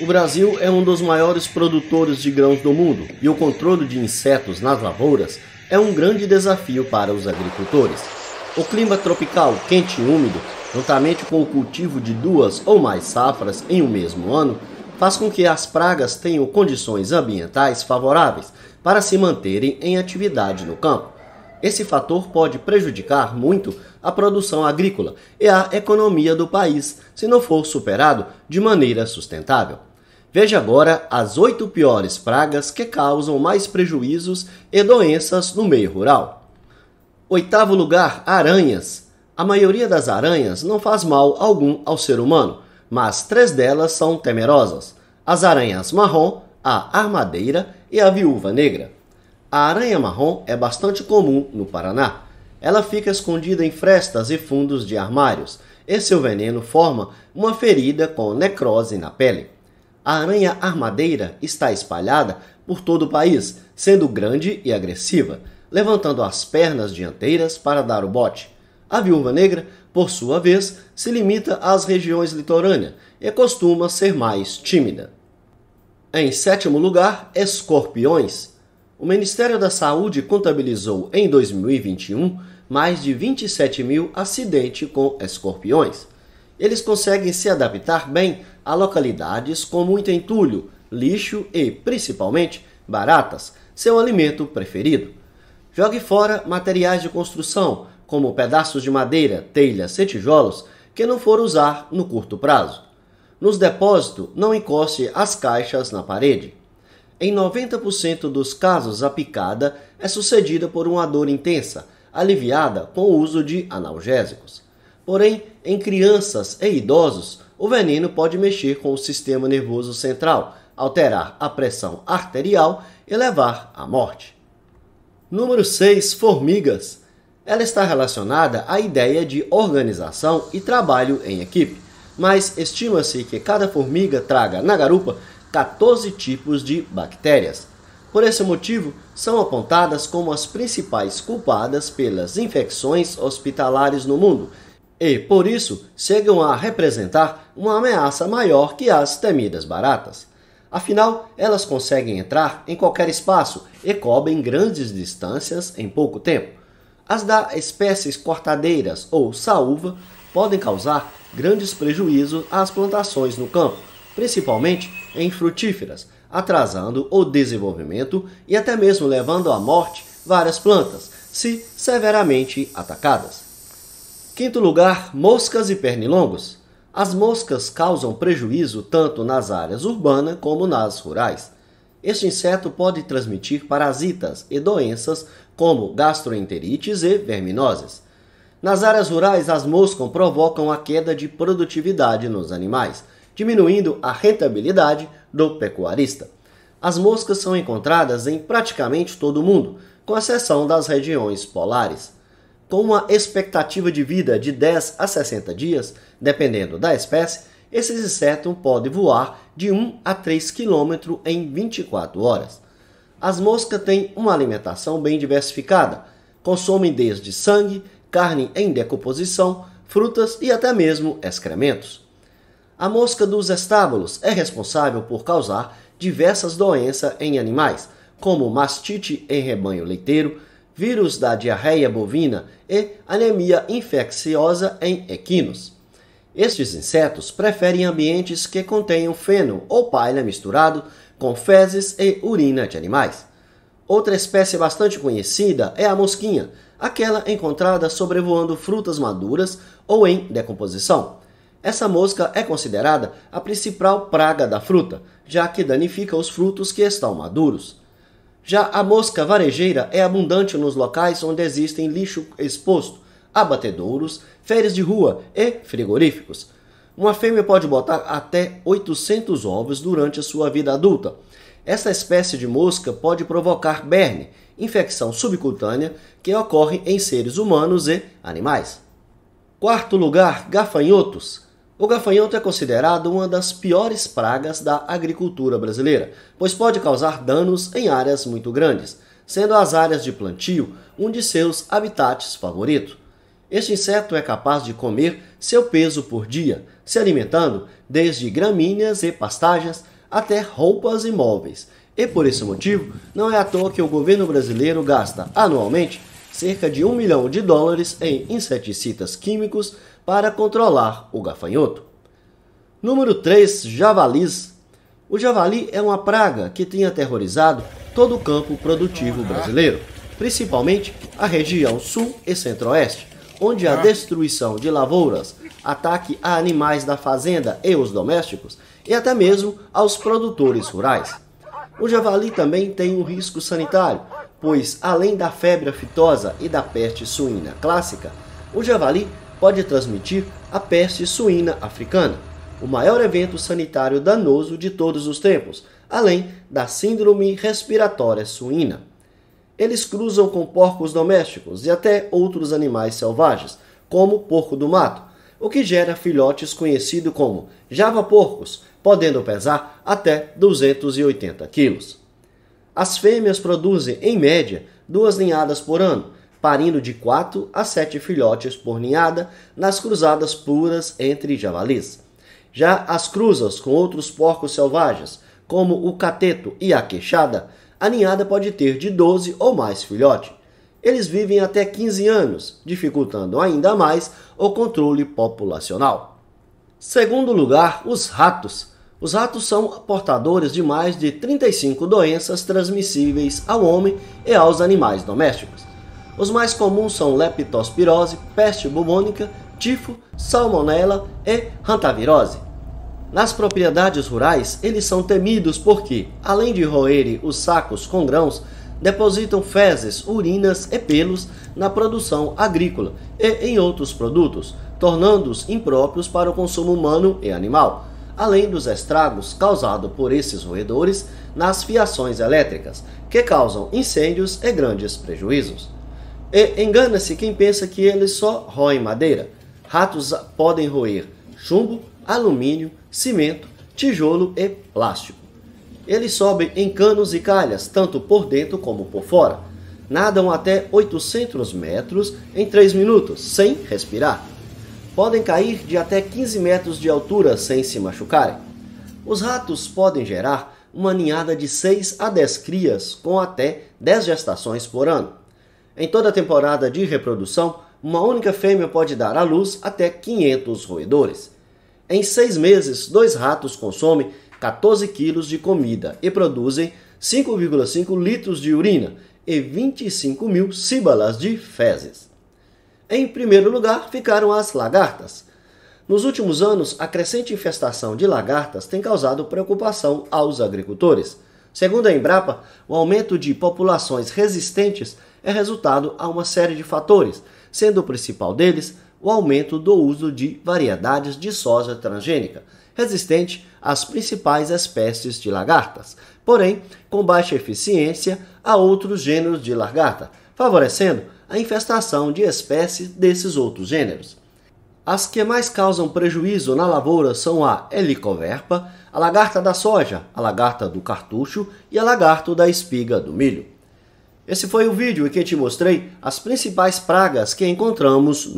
O Brasil é um dos maiores produtores de grãos do mundo e o controle de insetos nas lavouras é um grande desafio para os agricultores. O clima tropical quente e úmido, juntamente com o cultivo de duas ou mais safras em um mesmo ano, faz com que as pragas tenham condições ambientais favoráveis para se manterem em atividade no campo. Esse fator pode prejudicar muito a produção agrícola e a economia do país se não for superado de maneira sustentável. Veja agora as oito piores pragas que causam mais prejuízos e doenças no meio rural. Oitavo lugar, aranhas. A maioria das aranhas não faz mal algum ao ser humano, mas três delas são temerosas: as aranhas marrom, a armadeira e a viúva negra. A aranha marrom é bastante comum no Paraná. Ela fica escondida em frestas e fundos de armários, e seu veneno forma uma ferida com necrose na pele a aranha armadeira está espalhada por todo o país, sendo grande e agressiva, levantando as pernas dianteiras para dar o bote. A viúva negra, por sua vez, se limita às regiões litorâneas e costuma ser mais tímida. Em sétimo lugar, escorpiões. O Ministério da Saúde contabilizou em 2021 mais de 27 mil acidentes com escorpiões. Eles conseguem se adaptar bem a localidades com muito entulho, lixo e, principalmente, baratas, seu alimento preferido. Jogue fora materiais de construção, como pedaços de madeira, telhas e tijolos, que não for usar no curto prazo. Nos depósitos, não encoste as caixas na parede. Em 90% dos casos, a picada é sucedida por uma dor intensa, aliviada com o uso de analgésicos. Porém, em crianças e idosos, o veneno pode mexer com o sistema nervoso central, alterar a pressão arterial e levar à morte. Número 6. Formigas. Ela está relacionada à ideia de organização e trabalho em equipe, mas estima-se que cada formiga traga na garupa 14 tipos de bactérias. Por esse motivo, são apontadas como as principais culpadas pelas infecções hospitalares no mundo, e, por isso, chegam a representar uma ameaça maior que as temidas baratas. Afinal, elas conseguem entrar em qualquer espaço e cobrem grandes distâncias em pouco tempo. As da espécies cortadeiras ou saúva podem causar grandes prejuízos às plantações no campo, principalmente em frutíferas, atrasando o desenvolvimento e até mesmo levando à morte várias plantas, se severamente atacadas. Quinto lugar, moscas e pernilongos. As moscas causam prejuízo tanto nas áreas urbanas como nas rurais. Este inseto pode transmitir parasitas e doenças como gastroenterites e verminoses. Nas áreas rurais, as moscas provocam a queda de produtividade nos animais, diminuindo a rentabilidade do pecuarista. As moscas são encontradas em praticamente todo o mundo, com exceção das regiões polares com então, uma expectativa de vida de 10 a 60 dias, dependendo da espécie, esses insetos podem voar de 1 a 3 km em 24 horas. As moscas têm uma alimentação bem diversificada, consomem desde sangue, carne em decomposição, frutas e até mesmo excrementos. A mosca dos estábulos é responsável por causar diversas doenças em animais, como mastite em rebanho leiteiro, vírus da diarreia bovina e anemia infecciosa em equinos. Estes insetos preferem ambientes que contenham feno ou palha misturado com fezes e urina de animais. Outra espécie bastante conhecida é a mosquinha, aquela encontrada sobrevoando frutas maduras ou em decomposição. Essa mosca é considerada a principal praga da fruta, já que danifica os frutos que estão maduros. Já a mosca varejeira é abundante nos locais onde existem lixo exposto, abatedouros, férias de rua e frigoríficos. Uma fêmea pode botar até 800 ovos durante a sua vida adulta. Essa espécie de mosca pode provocar berne, infecção subcutânea, que ocorre em seres humanos e animais. Quarto lugar, gafanhotos. O gafanhoto é considerado uma das piores pragas da agricultura brasileira, pois pode causar danos em áreas muito grandes, sendo as áreas de plantio um de seus habitats favoritos. Este inseto é capaz de comer seu peso por dia, se alimentando desde gramíneas e pastagens até roupas e móveis. E por esse motivo, não é à toa que o governo brasileiro gasta anualmente cerca de um milhão de dólares em inseticidas químicos para controlar o gafanhoto. Número 3. Javalis. O javali é uma praga que tem aterrorizado todo o campo produtivo brasileiro, principalmente a região sul e centro-oeste, onde a destruição de lavouras, ataque a animais da fazenda e os domésticos, e até mesmo aos produtores rurais. O javali também tem um risco sanitário, pois além da febre aftosa e da peste suína clássica, o javali pode transmitir a peste suína africana, o maior evento sanitário danoso de todos os tempos, além da síndrome respiratória suína. Eles cruzam com porcos domésticos e até outros animais selvagens, como o porco do mato, o que gera filhotes conhecidos como java-porcos, podendo pesar até 280 quilos. As fêmeas produzem, em média, duas ninhadas por ano, parindo de 4 a 7 filhotes por ninhada nas cruzadas puras entre javalis. Já as cruzas com outros porcos selvagens, como o cateto e a queixada, a ninhada pode ter de 12 ou mais filhotes. Eles vivem até 15 anos, dificultando ainda mais o controle populacional. Segundo lugar, os ratos os ratos são portadores de mais de 35 doenças transmissíveis ao homem e aos animais domésticos. Os mais comuns são leptospirose, peste bubônica, tifo, salmonela e hantavirose. Nas propriedades rurais, eles são temidos porque, além de roerem os sacos com grãos, depositam fezes, urinas e pelos na produção agrícola e em outros produtos, tornando-os impróprios para o consumo humano e animal além dos estragos causados por esses roedores nas fiações elétricas, que causam incêndios e grandes prejuízos. E engana-se quem pensa que eles só roem madeira. Ratos podem roer chumbo, alumínio, cimento, tijolo e plástico. Eles sobem em canos e calhas, tanto por dentro como por fora. Nadam até 800 metros em 3 minutos, sem respirar podem cair de até 15 metros de altura sem se machucarem. Os ratos podem gerar uma ninhada de 6 a 10 crias com até 10 gestações por ano. Em toda a temporada de reprodução, uma única fêmea pode dar à luz até 500 roedores. Em seis meses, dois ratos consomem 14 quilos de comida e produzem 5,5 litros de urina e 25 mil síbalas de fezes. Em primeiro lugar ficaram as lagartas. Nos últimos anos, a crescente infestação de lagartas tem causado preocupação aos agricultores. Segundo a Embrapa, o aumento de populações resistentes é resultado a uma série de fatores, sendo o principal deles o aumento do uso de variedades de soja transgênica, resistente às principais espécies de lagartas, porém com baixa eficiência a outros gêneros de lagarta, favorecendo a infestação de espécies desses outros gêneros. As que mais causam prejuízo na lavoura são a helicoverpa, a lagarta da soja, a lagarta do cartucho e a lagarto da espiga do milho. Esse foi o vídeo em que te mostrei as principais pragas que encontramos no